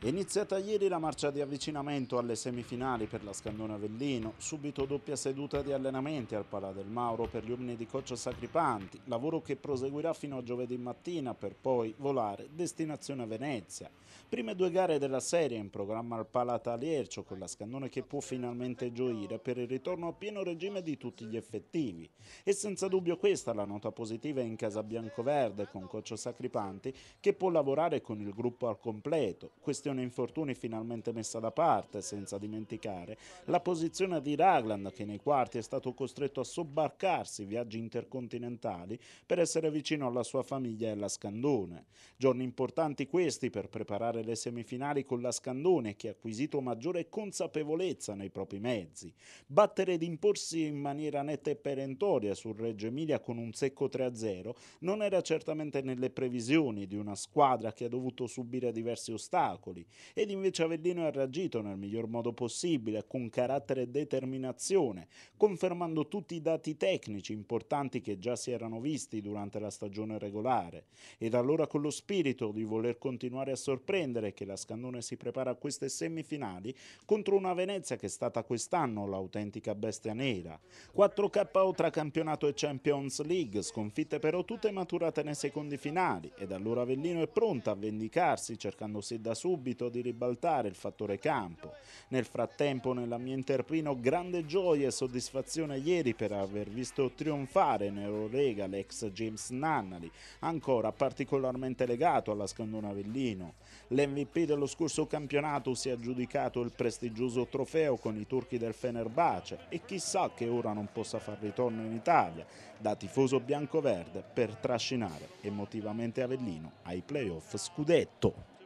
È iniziata ieri la marcia di avvicinamento alle semifinali per la Scandone Avellino, subito doppia seduta di allenamenti al Palà del Mauro per gli uomini di Coccio Sacripanti, lavoro che proseguirà fino a giovedì mattina per poi volare destinazione Venezia. Prime due gare della serie in programma al Palata Taliercio con la Scandone che può finalmente gioire per il ritorno a pieno regime di tutti gli effettivi. E senza dubbio questa la nota positiva in casa biancoverde con Coccio Sacripanti che può lavorare con il gruppo al completo. Questi questione infortuni finalmente messa da parte, senza dimenticare la posizione di Ragland che nei quarti è stato costretto a sobbarcarsi viaggi intercontinentali per essere vicino alla sua famiglia e alla Scandone. Giorni importanti questi per preparare le semifinali con la Scandone che ha acquisito maggiore consapevolezza nei propri mezzi. Battere ed imporsi in maniera netta e perentoria sul Reggio Emilia con un secco 3-0 non era certamente nelle previsioni di una squadra che ha dovuto subire diversi ostacoli Napoli, ed invece Avellino ha reagito nel miglior modo possibile, con carattere e determinazione, confermando tutti i dati tecnici importanti che già si erano visti durante la stagione regolare, ed allora con lo spirito di voler continuare a sorprendere che la Scandone si prepara a queste semifinali contro una Venezia che è stata quest'anno l'autentica bestia nera. 4 KO tra campionato e Champions League, sconfitte però tutte maturate nei secondi finali, ed allora Avellino è pronta a vendicarsi cercando se da subito subito di ribaltare il fattore campo. Nel frattempo nella mia erpino grande gioia e soddisfazione ieri per aver visto trionfare Nerolega l'ex James Nannali, ancora particolarmente legato alla Scandona Avellino. L'MVP dello scorso campionato si è aggiudicato il prestigioso trofeo con i turchi del Fenerbahce e chissà che ora non possa far ritorno in Italia da tifoso bianco-verde per trascinare emotivamente Avellino ai playoff scudetto.